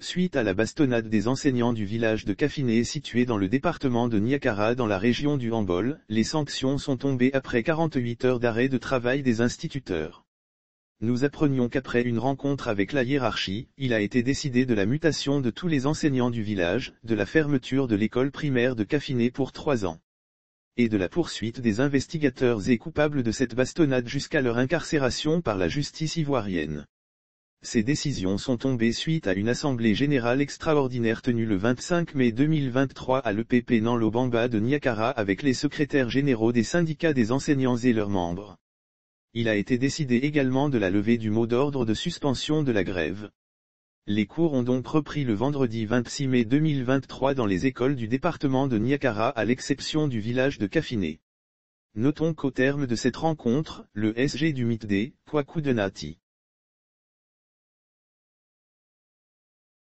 suite à la bastonnade des enseignants du village de Caffiné situé dans le département de Niakara dans la région du Hambol, les sanctions sont tombées après 48 heures d'arrêt de travail des instituteurs. Nous apprenions qu'après une rencontre avec la hiérarchie, il a été décidé de la mutation de tous les enseignants du village, de la fermeture de l'école primaire de Caffiné pour trois ans et de la poursuite des investigateurs et coupables de cette bastonnade jusqu'à leur incarcération par la justice ivoirienne. Ces décisions sont tombées suite à une assemblée générale extraordinaire tenue le 25 mai 2023 à l'EPP Nanlobamba de Niakara avec les secrétaires généraux des syndicats des enseignants et leurs membres. Il a été décidé également de la levée du mot d'ordre de suspension de la grève. Les cours ont donc repris le vendredi 26 mai 2023 dans les écoles du département de Niakara à l'exception du village de Kafiné. Notons qu'au terme de cette rencontre, le SG du MITD, Kwaku Denati,